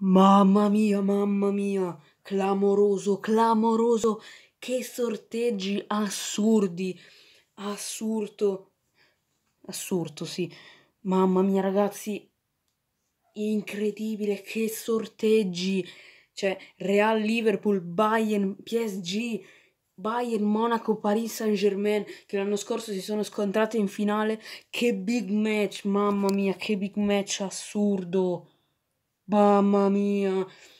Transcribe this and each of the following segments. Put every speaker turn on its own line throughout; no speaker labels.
Mamma mia, mamma mia, clamoroso, clamoroso, che sorteggi assurdi, assurdo, assurdo sì, mamma mia ragazzi, incredibile, che sorteggi, cioè Real Liverpool, Bayern, PSG, Bayern, Monaco, Paris Saint Germain che l'anno scorso si sono scontrate in finale, che big match, mamma mia, che big match assurdo. Mamma mia,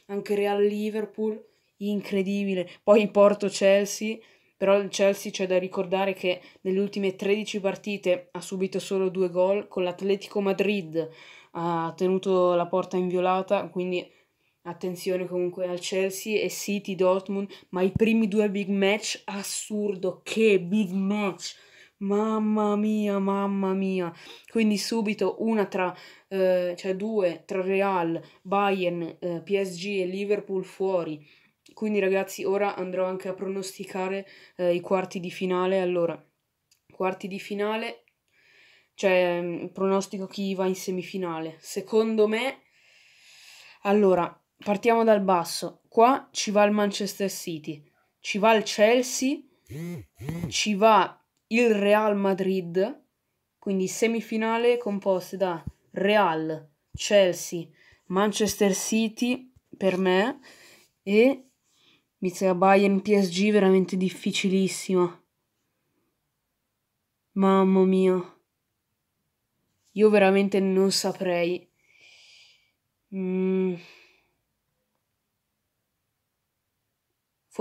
anche Real Liverpool, incredibile. Poi Porto Chelsea, però il Chelsea c'è da ricordare che nelle ultime 13 partite ha subito solo due gol, con l'Atletico Madrid ha tenuto la porta inviolata, quindi attenzione comunque al Chelsea e City Dortmund, ma i primi due big match assurdo, che big match! Mamma mia, mamma mia. Quindi subito una tra, eh, cioè due tra Real, Bayern, eh, PSG e Liverpool fuori. Quindi ragazzi, ora andrò anche a pronosticare eh, i quarti di finale. Allora, quarti di finale, cioè mm, pronostico chi va in semifinale. Secondo me, allora, partiamo dal basso. Qua ci va il Manchester City, ci va il Chelsea, ci va il Real Madrid, quindi semifinale composte da Real, Chelsea, Manchester City per me e mi sa Bayern PSG veramente difficilissima. Mamma mia. Io veramente non saprei. Mm.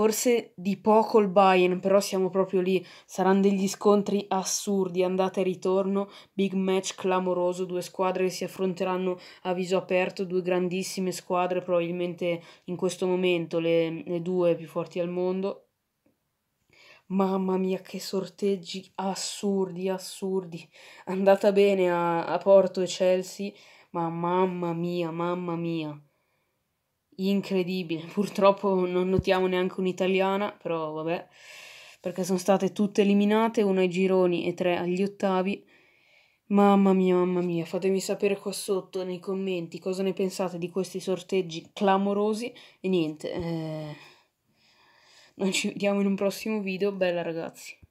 forse di poco il Bayern, però siamo proprio lì, saranno degli scontri assurdi, andata e ritorno, big match clamoroso, due squadre che si affronteranno a viso aperto, due grandissime squadre probabilmente in questo momento le, le due più forti al mondo. Mamma mia, che sorteggi assurdi, assurdi. Andata bene a, a Porto e Chelsea, ma mamma mia, mamma mia incredibile. Purtroppo non notiamo neanche un'italiana, però vabbè, perché sono state tutte eliminate, una ai gironi e tre agli ottavi. Mamma mia, mamma mia, fatemi sapere qua sotto nei commenti cosa ne pensate di questi sorteggi clamorosi e niente. Eh... Noi ci vediamo in un prossimo video, bella ragazzi.